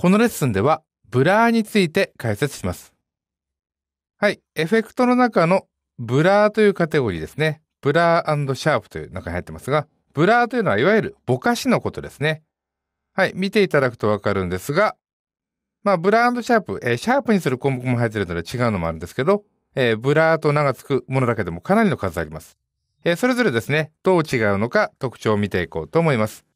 このレッスンではブラーについて解説します。はい。エフェクトの中のブラーというカテゴリーですね。ブラーシャープという中に入ってますが、ブラーというのはいわゆるぼかしのことですね。はい。見ていただくとわかるんですが、まあ、ブラーシャープ、えー、シャープにする項目も入ってるので違うのもあるんですけど、えー、ブラーと名が付くものだけでもかなりの数あります。えー、それぞれですね、どう違うのか特徴を見ていこうと思います。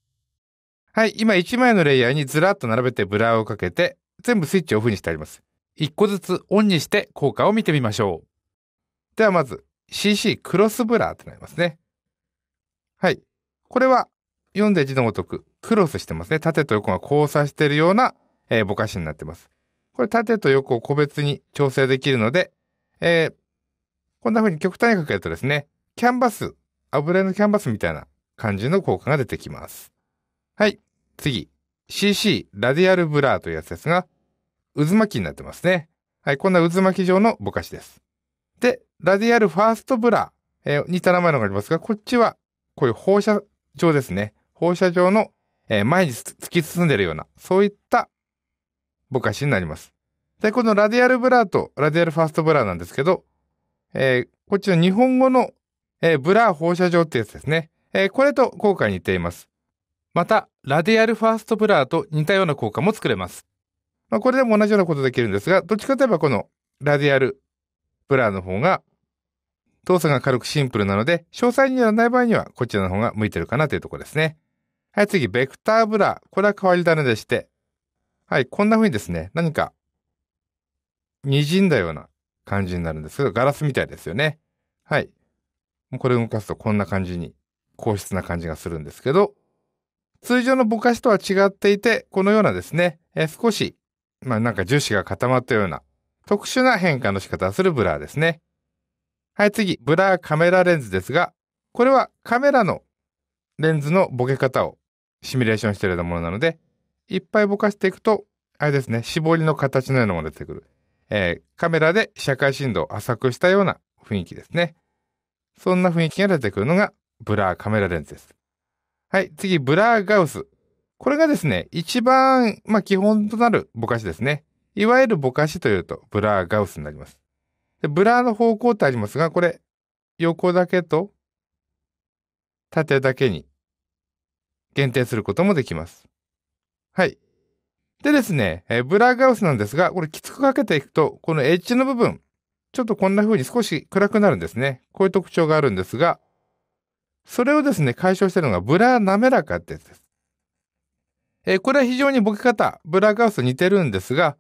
はい、今1枚のレイヤーにずらっと並べてブラーをかけて、全部スイッチオフにしてあります。1個ずつオンにして効果を見てみましょう。ではまず、CC クロスブラーってなりますね。はい。これは、読んで字のごとく、クロスしてますね。縦と横が交差しているような、えー、ぼかしになってます。これ縦と横を個別に調整できるので、えー、こんな風に極端にかけるとですね、キャンバス、油絵のキャンバスみたいな感じの効果が出てきます。はい。次。CC、ラディアルブラーというやつですが、渦巻きになってますね。はい。こんな渦巻き状のぼかしです。で、ラディアルファーストブラー、えー、似た名前のがありますが、こっちは、こういう放射状ですね。放射状の、えー、前に突き進んでいるような、そういったぼかしになります。で、このラディアルブラーとラディアルファーストブラーなんですけど、えー、こっちの日本語の、えー、ブラー放射状ってやつですね。えー、これと効果似ています。また、ラディアルファーストブラーと似たような効果も作れます。まあ、これでも同じようなことできるんですが、どっちかといえばこのラディアルブラーの方が動作が軽くシンプルなので、詳細にはない場合にはこちらの方が向いてるかなというところですね。はい、次、ベクターブラー。これは変わり種でして、はい、こんな風にですね、何か、滲んだような感じになるんですけど、ガラスみたいですよね。はい。これを動かすとこんな感じに、硬質な感じがするんですけど、通常のぼかしとは違っていて、このようなですね、え少し、まあなんか樹脂が固まったような特殊な変化の仕方をするブラーですね。はい、次、ブラーカメラレンズですが、これはカメラのレンズのボケ方をシミュレーションしているようなものなので、いっぱいぼかしていくと、あれですね、絞りの形のようなものが出てくる。えー、カメラで社会振動を浅くしたような雰囲気ですね。そんな雰囲気が出てくるのがブラーカメラレンズです。はい、次、ブラーガウス。これがですね、一番、まあ、基本となるぼかしですね。いわゆるぼかしというと、ブラーガウスになります。でブラーの方向ってありますが、これ、横だけと縦だけに限定することもできます。はい。でですね、えブラーガウスなんですが、これきつくかけていくと、このエッジの部分、ちょっとこんな風に少し暗くなるんですね。こういう特徴があるんですが、それをですね、解消してるのがブラ滑らかってやつです。えー、これは非常にボケ方、ブラガウス似てるんですが、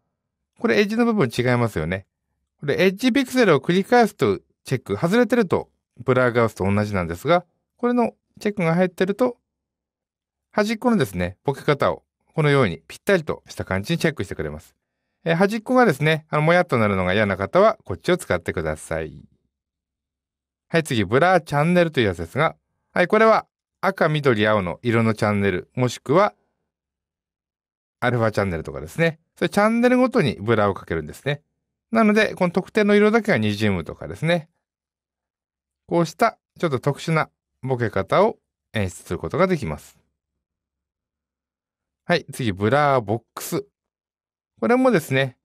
これエッジの部分違いますよね。これエッジピクセルを繰り返すとチェック、外れてるとブラガウスと同じなんですが、これのチェックが入ってると、端っこのですね、ボケ方をこのようにぴったりとした感じにチェックしてくれます。えー、端っこがですね、あの、もやっとなるのが嫌な方は、こっちを使ってください。はい、次、ブラーチャンネルというやつですが、はい、これは赤、緑、青の色のチャンネル、もしくはアルファチャンネルとかですね。それチャンネルごとにブラをかけるんですね。なので、この特定の色だけがにじむとかですね。こうしたちょっと特殊なボケ方を演出することができます。はい、次、ブラーボックス。これもですね、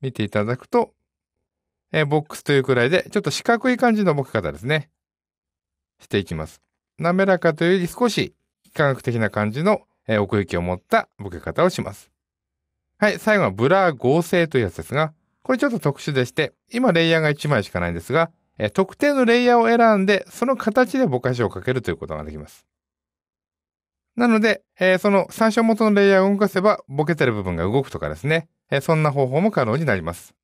見ていただくと、えー、ボックスというくらいで、ちょっと四角い感じのボケ方ですね。していきます。滑らかというより少し幾何学的な感じの、えー、奥行きを持ったボケ方をします。はい、最後はブラー合成というやつですが、これちょっと特殊でして、今レイヤーが1枚しかないんですが、えー、特定のレイヤーを選んで、その形でぼかしをかけるということができます。なので、えー、その参照元のレイヤーを動かせば、ボケてる部分が動くとかですね、えー、そんな方法も可能になります。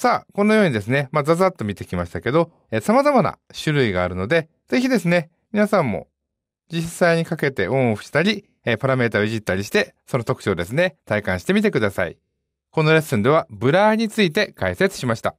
さあ、このようにですね、まあ、ざざっと見てきましたけど、えー、様々な種類があるので、ぜひですね、皆さんも実際にかけてオンオフしたり、えー、パラメータをいじったりして、その特徴ですね、体感してみてください。このレッスンではブラーについて解説しました。